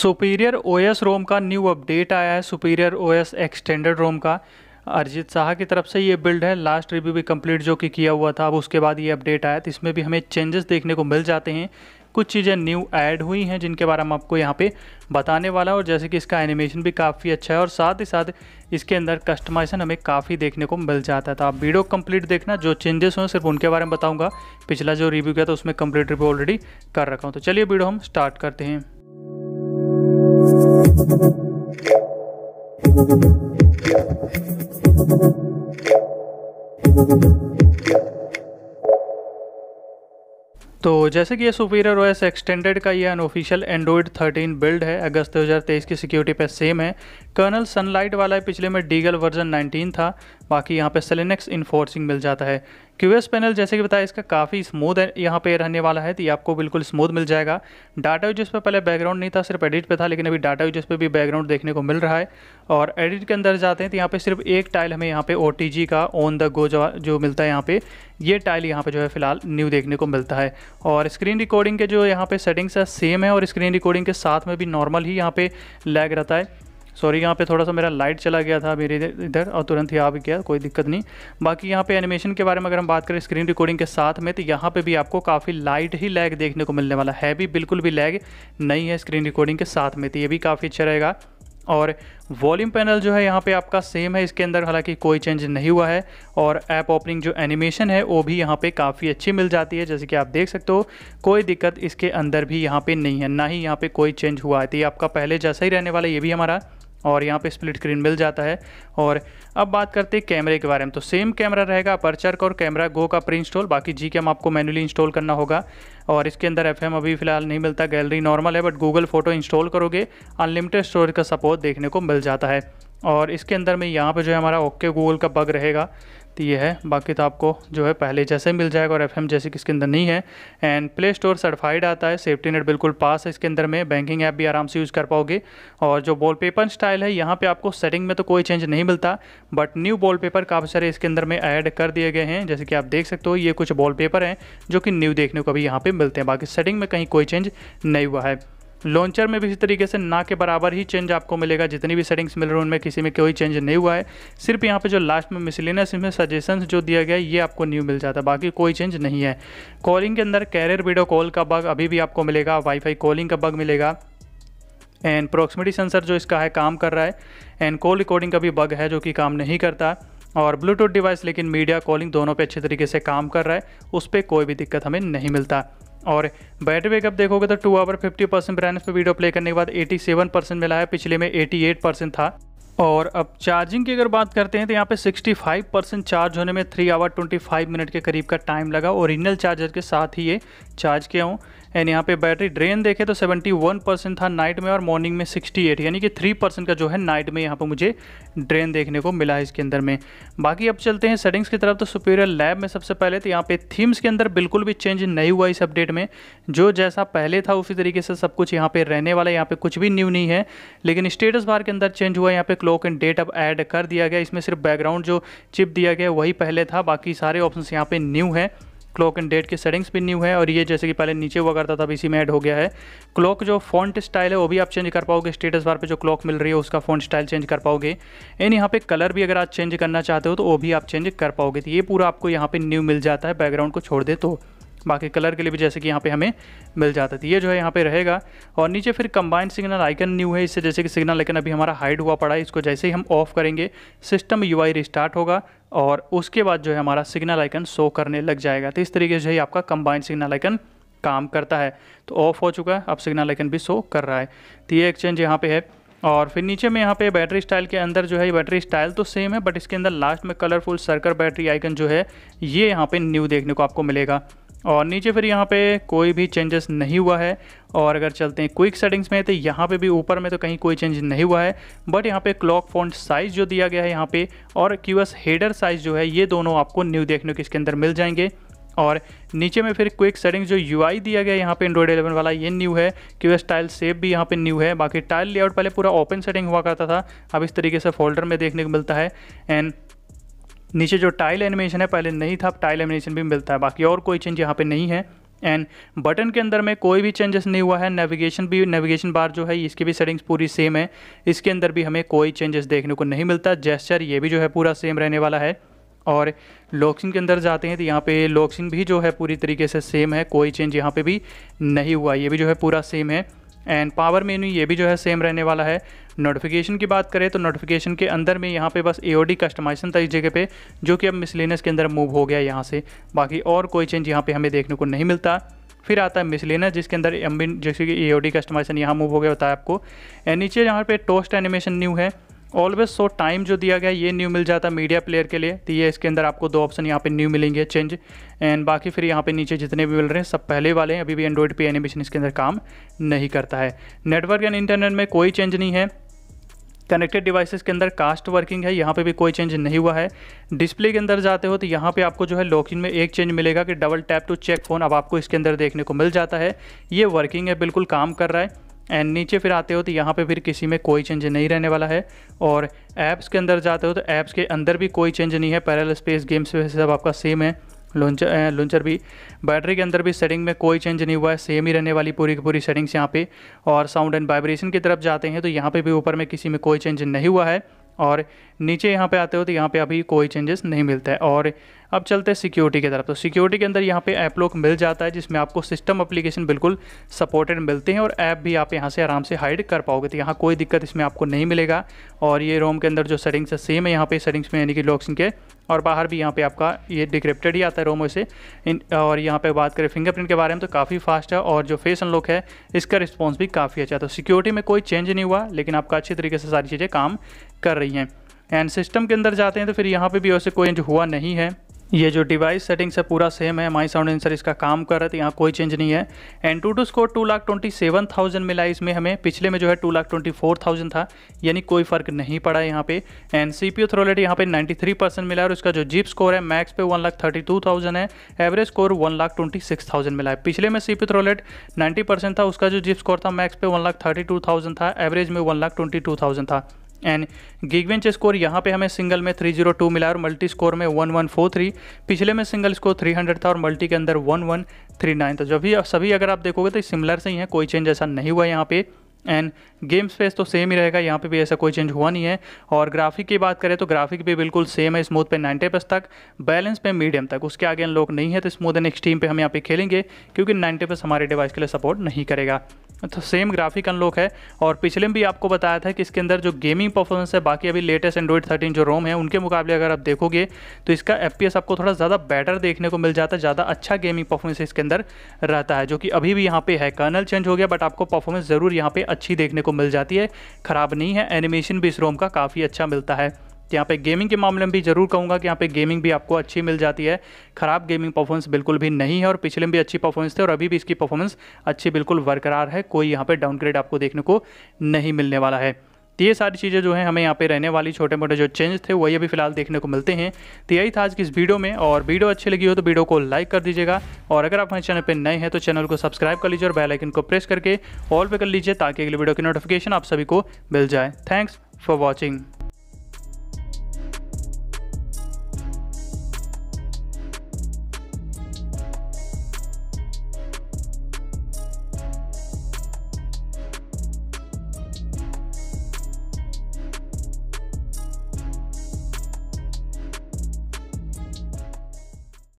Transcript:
superior OS रोम का new update आया है सुपीरियर ओएस एक्सटेंडेड रोम का अरिजीत साहा की तरफ से ये बिल्ड है लास्ट रिव्यू भी कंप्लीट जो कि किया हुआ था अब उसके बाद ये अपडेट आया तो इसमें भी हमें चेंजेस देखने को मिल जाते हैं कुछ चीज़ें न्यू ऐड हुई हैं जिनके बारे में आपको यहाँ पे बताने वाला और जैसे कि इसका एनिमेशन भी काफ़ी अच्छा है और साथ ही साथ इसके अंदर कस्टमाइजेशन हमें काफ़ी देखने को मिल जाता है तो आप वीडियो कंप्लीट देखना जो चेंजेस हों सिर्फ उनके बारे में बताऊँगा पिछला जो रिव्यू किया था उसमें कंप्लीट रिव्यू ऑलरेडी कर रखा हूँ तो चलिए वीडियो हम स्टार्ट करते हैं तो जैसे कि ये सुपीरियर ओएस एक्सटेंडेड का ये अनऑफिशियल एंड्रॉयड 13 बिल्ड है अगस्त 2023 की सिक्योरिटी पे सेम है कर्नल सनलाइट वाला पिछले में डीगल वर्जन 19 था बाकी यहाँ पे सेलेनेक्स इन्फोर्सिंग मिल जाता है क्यू पैनल जैसे कि बताया इसका काफ़ी स्मूथ यहाँ पे रहने वाला है तो ये आपको बिल्कुल स्मूथ मिल जाएगा डाटा यूजर्स पे पहले बैकग्राउंड नहीं था सिर्फ एडिट पे था लेकिन अभी डाटा यूज पे भी बैकग्राउंड देखने को मिल रहा है और एडिट के अंदर जाते हैं तो यहाँ पर सिर्फ एक टाइल हमें यहाँ पे ओ का ऑन द गो जो, जो मिलता है यहाँ पर ये टाइल यहाँ पर जो है फिलहाल न्यू देखने को मिलता है और स्क्रीन रिकॉर्डिंग के जो यहाँ पर सेटिंग्स है सेम है और स्क्रीन रिकॉर्डिंग के साथ में भी नॉर्मल ही यहाँ पर लैग रहता है सॉरी यहाँ पे थोड़ा सा मेरा लाइट चला गया था मेरे इधर और तुरंत ही आ भी गया कोई दिक्कत नहीं बाकी यहाँ पे एनिमेशन के बारे में अगर हम बात करें स्क्रीन रिकॉर्डिंग के साथ में तो यहाँ पे भी आपको काफ़ी लाइट ही लैग देखने को मिलने वाला है भी बिल्कुल भी लैग नहीं है स्क्रीन रिकॉर्डिंग के साथ में तो ये भी काफ़ी अच्छा रहेगा और वॉल्यूम पैनल जो है यहाँ पे आपका सेम है इसके अंदर हालांकि कोई चेंज नहीं हुआ है और ऐप ओपनिंग जो एनिमेशन है वो भी यहाँ पे काफ़ी अच्छी मिल जाती है जैसे कि आप देख सकते हो कोई दिक्कत इसके अंदर भी यहाँ पे नहीं है ना ही यहाँ पे कोई चेंज हुआ है तो ये आपका पहले जैसा ही रहने वाला ये भी हमारा और यहाँ पे स्प्लिट स्क्रीन मिल जाता है और अब बात करते हैं कैमरे के बारे में तो सेम कैमरा रहेगा अपर्चर का और कैमरा गो का प्री इंस्टॉल बाकी जी कैम आपको मैनुअली इंस्टॉल करना होगा और इसके अंदर एफ अभी फ़िलहाल नहीं मिलता गैलरी नॉर्मल है बट गूगल फ़ोटो इंस्टॉल करोगे अनलिमिटेड स्टोरेज का सपोर्ट देखने को मिल जाता है और इसके अंदर में यहाँ पे जो है हमारा ओके गूगल का बग रहेगा तो ये है बाकी तो आपको जो है पहले जैसे मिल जाएगा और एफ जैसे कि इसके अंदर नहीं है एंड प्ले स्टोर सर्टिफाइड आता है सेफ्टी नेट बिल्कुल पास है इसके अंदर में बैंकिंग ऐप भी आराम से यूज़ कर पाओगे और जो वॉलपेपर स्टाइल है यहाँ पे आपको सेटिंग में तो कोई चेंज नहीं मिलता बट न्यू पेपर काफ़ी सारे इसके अंदर में ऐड कर दिए गए हैं जैसे कि आप देख सकते हो ये कुछ वॉलपेपर हैं जो कि न्यू देखने को अभी यहाँ पर भी मिलते हैं बाकी सेटिंग में कहीं कोई चेंज नहीं हुआ है लॉन्चर में भी इसी तरीके से ना के बराबर ही चेंज आपको मिलेगा जितनी भी सेटिंग्स मिल रही है उनमें किसी में कोई चेंज नहीं हुआ है सिर्फ यहाँ पे जो लास्ट में मिसलिनस इसमें सजेशन जो दिया गया है ये आपको न्यू मिल जाता है बाकी कोई चेंज नहीं है कॉलिंग के अंदर कैरियर वीडियो कॉल का बग अभी भी आपको मिलेगा वाईफाई कॉलिंग का बग मिलेगा एंड प्रोक्सिमिटी सेंसर जो इसका है काम कर रहा है एंड कॉल रिकॉर्डिंग का भी बग है जो कि काम नहीं करता और ब्लूटूथ डिवाइस लेकिन मीडिया कॉलिंग दोनों पे अच्छे तरीके से काम कर रहा है उस पर कोई भी दिक्कत हमें नहीं मिलता और बैटरी बैकअप देखोगे तो two hour fifty percent brightness पर वीडियो प्ले करने के बाद एटी सेवन परसेंट मिला है पिछले में एटी एट परसेंट था और अब चार्जिंग की अगर बात करते हैं तो यहाँ पे 65 परसेंट चार्ज होने में 3 आवर 25 मिनट के करीब का टाइम लगा ओरिजिनल चार्जर के साथ ही ये चार्ज किया हूँ एंड यहाँ पे बैटरी ड्रेन देखे तो 71 परसेंट था नाइट में और मॉर्निंग में 68 यानी कि 3 परसेंट का जो है नाइट में यहाँ पे मुझे ड्रेन देखने को मिला है इसके अंदर में बाकी अब चलते हैं सेटिंग्स की तरफ तो सुपीरियर लैब में सबसे पहले तो यहाँ पे थीम्स के अंदर बिल्कुल भी चेंज नहीं हुआ इस अपडेट में जो जैसा पहले था उसी तरीके से सब कुछ यहाँ पर रहने वाला है यहाँ पर कुछ भी न्यू नहीं है लेकिन स्टेटस बार के अंदर चेंज हुआ यहाँ पर क्लॉक एंड डेट अब ऐड कर दिया गया इसमें सिर्फ बैकग्राउंड जो चिप दिया गया वही पहले था बाकी सारे ऑप्शन यहाँ पर न्यू है क्लॉक एंड डेट की सेटिंग्स भी न्यू है और ये जैसे कि पहले नीचे हुआ करता था अब इसी में ऐड हो गया है क्लॉक जो फॉन्ट स्टाइल है वो भी आप चेंज कर पाओगे स्टेटस बार पे जो क्लॉक मिल रही है उसका फॉन्ट स्टाइल चेंज कर पाओगे एंड यहाँ पे कलर भी अगर आप चेंज करना चाहते हो तो वो भी आप चेंज कर पाओगे तो ये पूरा आपको यहाँ पर न्यू मिल जाता है बैकग्राउंड को छोड़ दे तो बाकी कलर के लिए भी जैसे कि यहाँ पे हमें मिल जाता है तो ये जो है यहाँ पे रहेगा और नीचे फिर कंबाइंड सिग्नल आइकन न्यू है इससे जैसे कि सिग्नल लेकिन अभी हमारा हाइड हुआ पड़ा है इसको जैसे ही हम ऑफ करेंगे सिस्टम यूआई रिस्टार्ट होगा और उसके बाद जो है हमारा सिग्नल आइकन शो करने लग जाएगा तो इस तरीके से ही आपका कंबाइंड सिग्नल आइकन काम करता है तो ऑफ हो चुका है अब सिग्नल आइकन भी शो कर रहा है तो ये एक्सचेंज यहाँ पे है और फिर नीचे में यहाँ पे बैटरी स्टाइल के अंदर जो है बैटरी स्टाइल तो सेम है बट इसके अंदर लास्ट में कलरफुल सर्कल बैटरी आइकन जो है ये यहाँ पे न्यू देखने को आपको मिलेगा और नीचे फिर यहाँ पे कोई भी चेंजेस नहीं हुआ है और अगर चलते हैं क्विक सेटिंग्स में तो यहाँ पे भी ऊपर में तो कहीं कोई चेंज नहीं हुआ है बट यहाँ पे क्लॉक फॉन्ट साइज़ जो दिया गया है यहाँ पे और क्यूएस हेडर साइज़ जो है ये दोनों आपको न्यू देखने के इसके अंदर मिल जाएंगे और नीचे में फिर क्विक सेटिंग्स जो यू दिया गया है यहाँ पे एंड्रॉइड एलेवन वाला ये न्यू है क्यू एस टाइल सेप भी यहाँ पे न्यू है बाकी टाइल लेआउट पहले पूरा ओपन सेटिंग हुआ करता था अब इस तरीके से फोल्डर में देखने को मिलता है एंड नीचे जो टाइल एनिमेशन है पहले नहीं था अब टाइल एनिमेशन भी मिलता है बाकी और कोई चेंज यहाँ पे नहीं है एंड बटन के अंदर में कोई भी चेंजेस नहीं हुआ है नेविगेशन भी नेविगेशन बार जो है इसकी भी सेटिंग्स पूरी सेम है इसके अंदर भी हमें कोई चेंजेस देखने को नहीं मिलता जेस्चर ये भी जो है पूरा सेम रहने वाला है और लॉक्सिंग के अंदर जाते हैं तो यहाँ पे लॉक्सिंग भी जो है पूरी तरीके से सेम है कोई चेंज यहाँ पे भी नहीं हुआ ये भी जो है पूरा सेम है एंड पावर मेन्यू ये भी जो है सेम रहने वाला है नोटिफिकेशन की बात करें तो नोटिफिकेशन के अंदर में यहाँ पे बस ए ओ डी कस्टमाइजेशन था इस जगह पे जो कि अब मिसलेनियस के अंदर मूव हो गया यहाँ से बाकी और कोई चेंज यहाँ पे हमें देखने को नहीं मिलता फिर आता है मिसलेनस जिसके अंदर एम जैसे कि ए ओ कस्टमाइजेशन यहाँ मूव हो गया बताया आपको एंड नीचे यहाँ पर टोस्ट एनिमेशन न्यू है ऑलवेज सो टाइम जो दिया गया ये न्यू मिल जाता है मीडिया प्लेयर के लिए तो ये इसके अंदर आपको दो ऑप्शन यहाँ पे न्यू मिलेंगे चेंज एंड बाकी फिर यहाँ पे नीचे जितने भी मिल रहे हैं सब पहले वाले हैं अभी भी एंड्रॉइड पे एनिमेशन इसके अंदर काम नहीं करता है नेटवर्क एंड इंटरनेट में कोई चेंज नहीं है कनेक्टेड डिवाइसेस के अंदर कास्ट वर्किंग है यहाँ पे भी कोई चेंज नहीं हुआ है डिस्प्ले के अंदर जाते हो तो यहाँ पे आपको जो है लॉकिन में एक चेंज मिलेगा कि double tap to check phone अब आपको इसके अंदर देखने को मिल जाता है ये वर्किंग है बिल्कुल काम कर रहा है एंड नीचे फिर आते हो तो यहाँ पे फिर किसी में कोई चेंज नहीं रहने वाला है और ऐप्स के अंदर जाते हो तो ऐप्स के अंदर भी कोई चेंज नहीं है पैरल स्पेस गेम्स सब आपका सेम है लॉन्चर लॉन्चर भी बैटरी के अंदर भी सेटिंग में कोई चेंज नहीं हुआ है सेम ही रहने वाली पूरी की पूरी सेटिंग्स यहाँ पे और साउंड एंड वाइब्रेशन की तरफ जाते हैं तो यहाँ पे भी ऊपर में किसी में कोई चेंज नहीं हुआ है और नीचे यहाँ पे आते हो तो यहाँ पे अभी कोई चेंजेस नहीं मिलता है और अब चलते हैं सिक्योरिटी की तरफ तो सिक्योरिटी के अंदर यहाँ पे ऐप लॉक मिल जाता है जिसमें आपको सिस्टम अप्लीकेशन बिल्कुल सपोर्टेड मिलते हैं और ऐप भी आप यहाँ से आराम से हाइड कर पाओगे तो यहाँ कोई दिक्कत इसमें आपको नहीं मिलेगा और ये रोम के अंदर जो सेटिंग्स है सेम है यहाँ पे सेटिंग्स में यानी कि लॉक्सिंग के और बाहर भी यहाँ पे आपका ये डिक्रिप्टेड ही आता है रोमो से इन और यहाँ पे बात करें फिंगरप्रिंट के बारे में तो काफ़ी फास्ट है और जो फेस अनलॉक है इसका रिस्पॉन्स भी काफ़ी अच्छा है तो सिक्योरिटी में कोई चेंज नहीं हुआ लेकिन आपका अच्छी तरीके से सारी चीज़ें काम कर रही हैं एंड सिस्टम के अंदर जाते हैं तो फिर यहाँ पे भी वैसे कोई हुआ नहीं है ये जो डिवाइस सेटिंग्स है पूरा सेम है माई साउंड एंसर इसका काम कर रहा है तो यहाँ कोई चेंज नहीं है AnTuTu score two lakh twenty seven thousand मिला इसमें हमें पिछले में जो है two lakh twenty four thousand था यानी कोई फर्क नहीं पड़ा यहाँ पे एंड सी पी ओ थ्रोलेट यहाँ पे नाइन्टी थ्री परसेंट मिला और इसका जो जीप स्कोर है मैक्स पे one lakh thirty two thousand है average score one lakh twenty six thousand मिला है पिछले में C P throttle ninety percent था उसका जो जीप स्कोर था मैक्स पे one lakh thirty two thousand था एवरेज में one lakh twenty two thousand था एंड गिगवेंच स्कोर यहाँ पे हमें सिंगल में 302 मिला और मल्टी स्कोर में 1143 पिछले में सिंगल स्कोर 300 था और मल्टी के अंदर 1139 तो जब भी सभी अगर आप देखोगे तो सिमिलर से ही है कोई चेंज ऐसा नहीं हुआ यहाँ पे एंड गेम स्पेस तो सेम ही रहेगा यहाँ पे भी ऐसा कोई चेंज हुआ नहीं है और ग्राफिक की बात करें तो ग्राफिक भी बिल्कुल सेम है स्मूथ पे नाइन्टी प्लस तक बैलेंस पे मीडियम तक उसके आगे लोग नहीं है तो स्मूथ एंड एक्सट्रीम पे हम यहाँ पे खेलेंगे क्योंकि नाइनटी प्लस हमारे डिवाइस के लिए सपोर्ट नहीं करेगा तो सेम ग्राफिक अनलॉक है और पिछले में भी आपको बताया था कि इसके अंदर जो गेमिंग परफॉर्मेंस है बाकी अभी लेटेस्ट एंड्रॉइड थर्टीन जो रोम है उनके मुकाबले अगर आप देखोगे तो इसका एफ आपको थोड़ा ज़्यादा बेटर देखने को मिल जाता है ज़्यादा अच्छा गेमिंग परफॉर्मेंस इसके अंदर रहता है जो कि अभी भी यहाँ पे है कर्नल चेंज हो गया बट आपको परफॉर्मेंस ज़रूर यहाँ पर अच्छी देखने को मिल जाती है ख़राब नहीं है एनिमेशन भी इस रोम का काफ़ी अच्छा मिलता है तो यहाँ पे गेमिंग के मामले में भी जरूर कहूँगा कि यहाँ पे गेमिंग भी आपको अच्छी मिल जाती है खराब गेमिंग परफॉर्मेंस बिल्कुल भी नहीं है और पिछले में भी अच्छी परफॉर्मेंस थी और अभी भी इसकी परफॉर्मेंस अच्छी बिल्कुल बरकरार है कोई यहाँ पर डाउनग्रेड आपको देखने को नहीं मिलने वाला है तो ये सारी चीज़ें जो हैं हमें यहाँ पे रहने वाली छोटे मोटे जो चेंज थे वही अभी फिलहाल देखने को मिलते हैं तो यही था आज की इस वीडियो में और वीडियो अच्छी लगी हो तो वीडियो को लाइक कर दीजिएगा और अगर आप हमारे चैनल पर नए हैं तो चैनल को सब्सक्राइब कर लीजिए और बेलाइकन को प्रेस करके ऑल पे कर लीजिए ताकि अगले वीडियो की नोटिफिकेशन आप सभी को मिल जाए थैंक्स फॉर वॉचिंग